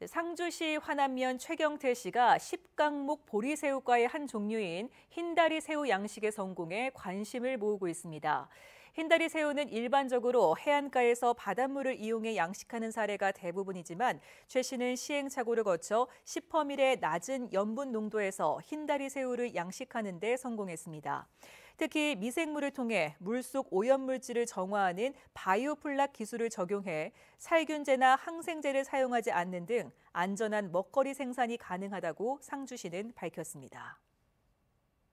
네, 상주시 화남면 최경태 씨가 10강목 보리새우과의 한 종류인 흰다리 새우 양식의 성공에 관심을 모으고 있습니다. 흰다리 새우는 일반적으로 해안가에서 바닷물을 이용해 양식하는 사례가 대부분이지만 최 씨는 시행착오를 거쳐 10퍼밀의 낮은 염분 농도에서 흰다리 새우를 양식하는 데 성공했습니다. 특히 미생물을 통해 물 속 오염물질을 정화하는 바이오플락 기술을 적용해 살균제나 항생제를 사용하지 않는 등 안전한 먹거리 생산이 가능하다고 상주시는 밝혔습니다.